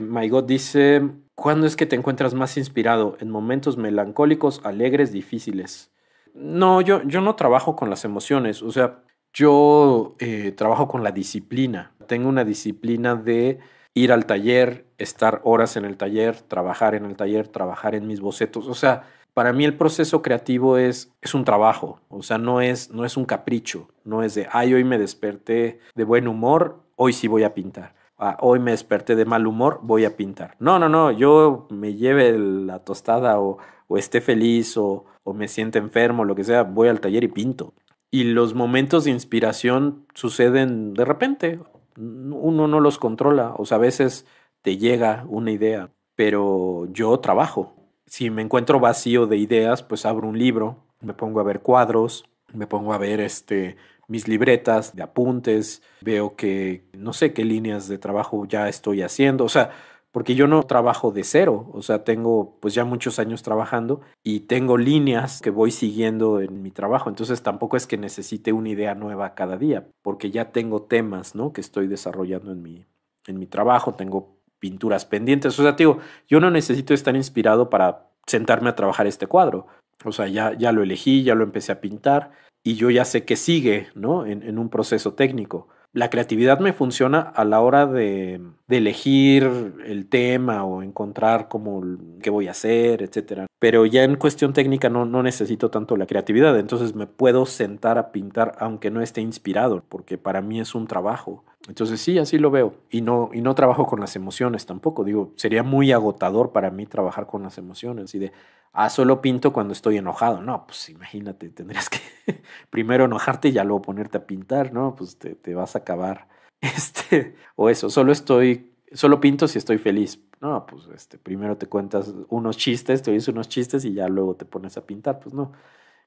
My God dice, ¿cuándo es que te encuentras más inspirado? ¿En momentos melancólicos, alegres, difíciles? No, yo, yo no trabajo con las emociones, o sea, yo eh, trabajo con la disciplina. Tengo una disciplina de ir al taller, estar horas en el taller, trabajar en el taller, trabajar en mis bocetos. O sea, para mí el proceso creativo es, es un trabajo, o sea, no es, no es un capricho, no es de, ay, hoy me desperté de buen humor, hoy sí voy a pintar. Ah, hoy me desperté de mal humor, voy a pintar. No, no, no, yo me lleve la tostada o, esté feliz o, o me sienta enfermo, lo que sea, voy al taller y pinto. Y los momentos de inspiración suceden de repente, uno no los controla, o sea, a veces te llega una idea, pero yo trabajo. Si me encuentro vacío de ideas, pues abro un libro, me pongo a ver cuadros, me pongo a ver este mis libretas de apuntes, veo que no sé qué líneas de trabajo ya estoy haciendo, o sea, porque yo no trabajo de cero, o sea, tengo pues ya muchos años trabajando y tengo líneas que voy siguiendo en mi trabajo, entonces tampoco es que necesite una idea nueva cada día, porque ya tengo temas, ¿no? que estoy desarrollando en mi en mi trabajo, tengo pinturas pendientes, o sea, digo, yo no necesito estar inspirado para sentarme a trabajar este cuadro. O sea, ya ya lo elegí, ya lo empecé a pintar y yo ya sé que sigue, ¿no? En, un proceso técnico. La creatividad me funciona a la hora de, elegir el tema o encontrar cómo qué voy a hacer, etc. Pero ya en cuestión técnica no, no necesito tanto la creatividad, entonces me puedo sentar a pintar aunque no esté inspirado, porque para mí es un trabajo. Entonces sí, así lo veo. Y no, y no trabajo con las emociones tampoco. Digo, sería muy agotador para mí trabajar con las emociones y de, ah, solo pinto cuando estoy enojado. No, pues imagínate, tendrías que primero enojarte y ya luego ponerte a pintar, ¿no? Pues te, vas a acabar. Este, o eso, solo estoy, solo pinto si estoy feliz. No, pues este, primero te cuentas unos chistes, te dices unos chistes y ya luego te pones a pintar. Pues no.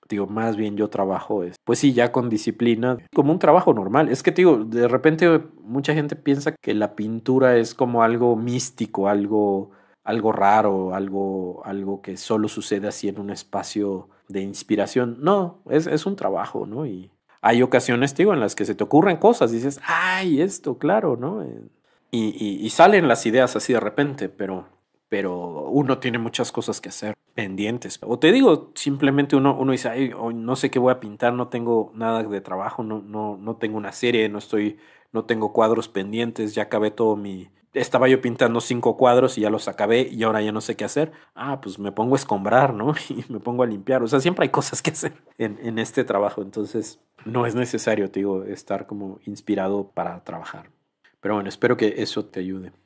Digo, más bien yo trabajo, es, pues sí, ya con disciplina, como un trabajo normal. Es que, digo, de repente mucha gente piensa que la pintura es como algo místico, algo, algo raro, algo, algo que solo sucede así en un espacio de inspiración. No, es, es un trabajo, ¿no? Y hay ocasiones, digo, en las que se te ocurren cosas, y dices, ay, esto, claro, ¿no? Eh, y salen las ideas así de repente, pero pero uno tiene muchas cosas que hacer pendientes. O te digo, simplemente uno, uno dice, no sé qué voy a pintar, no tengo nada de trabajo, no, no, no tengo una serie, no estoy, no tengo cuadros pendientes, ya acabé todo mi... Estaba yo pintando cinco cuadros y ya los acabé y ahora ya no sé qué hacer. Ah, pues me pongo a escombrar, ¿no? Y me pongo a limpiar. O sea, siempre hay cosas que hacer en, en este trabajo. Entonces, no es necesario, te digo, estar como inspirado para trabajar. Pero bueno, espero que eso te ayude.